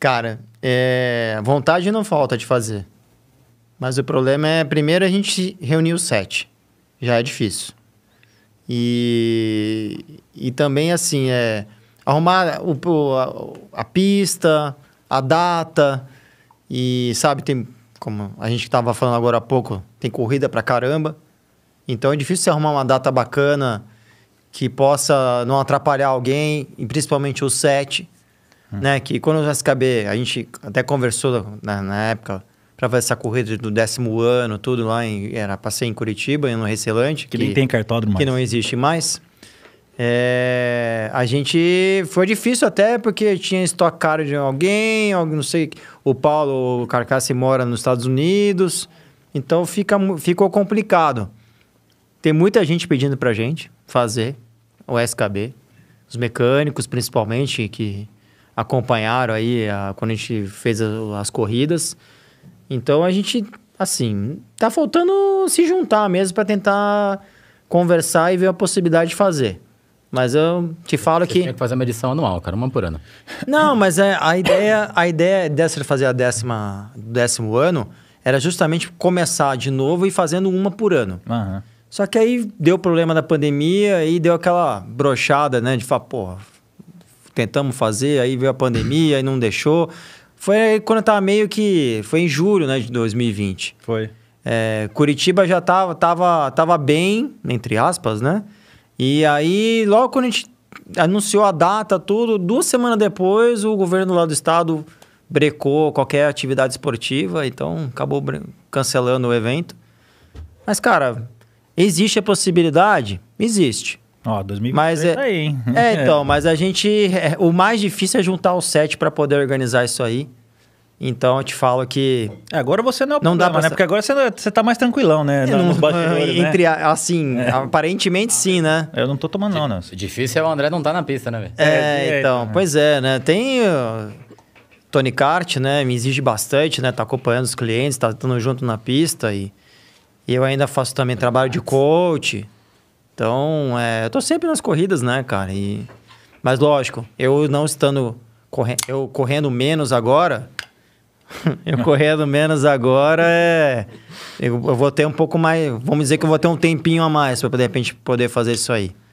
Cara, é... vontade não falta de fazer. Mas o problema é, primeiro, a gente reunir os sete. Já é difícil. E, e também, assim, é arrumar o, a, a pista, a data. E, sabe, tem, como a gente estava falando agora há pouco, tem corrida pra caramba. Então é difícil você arrumar uma data bacana que possa não atrapalhar alguém, e principalmente o sete. Hum. Né? Que quando o SKB, a gente até conversou na, na época para fazer essa corrida do décimo ano, tudo lá em, era passei em Curitiba, no Recelante. Que, nem tem cartódromo Que mais. não existe mais. É, a gente foi difícil até porque tinha estoque caro de alguém, não sei, o Paulo Carcassi mora nos Estados Unidos, então fica, ficou complicado. Tem muita gente pedindo pra gente fazer o SKB, os mecânicos principalmente que acompanharam aí a, quando a gente fez a, as corridas. Então a gente, assim, tá faltando se juntar mesmo para tentar conversar e ver a possibilidade de fazer. Mas eu te falo Você que. Tinha que fazer a medição anual, cara, uma por ano. Não, mas é, a ideia, a ideia dessa de fazer a décima, décimo ano era justamente começar de novo e fazendo uma por ano. Uhum. Só que aí deu o problema da pandemia e deu aquela brochada, né? De falar, porra, tentamos fazer, aí veio a pandemia, e não deixou. Foi quando estava meio que. Foi em julho né, de 2020. Foi. É, Curitiba já estava tava, tava bem, entre aspas, né? E aí, logo quando a gente anunciou a data, tudo, duas semanas depois, o governo lá do estado brecou qualquer atividade esportiva, então acabou cancelando o evento. Mas, cara, existe a possibilidade? Existe. Ó, 2023 mas é, aí, hein? É, é, então, mas a gente... É, o mais difícil é juntar os sete para poder organizar isso aí. Então eu te falo que. É, agora você não é o não problema, dá pra... né? Porque agora você, é, você tá mais tranquilão, né? Não, nos né? entre né? assim, é. aparentemente sim, né? Eu não tô tomando, não, né? Difícil é o André não tá na pista, né, velho? É, então, né? pois é, né? Tem. Tony Kart, né? Me exige bastante, né? Tá acompanhando os clientes, tá estando junto na pista e, e eu ainda faço também trabalho de coach. Então, é, eu tô sempre nas corridas, né, cara? E, mas lógico, eu não estando corre, eu correndo menos agora, eu correndo menos agora é, eu, eu vou ter um pouco mais, vamos dizer que eu vou ter um tempinho a mais para de repente poder fazer isso aí.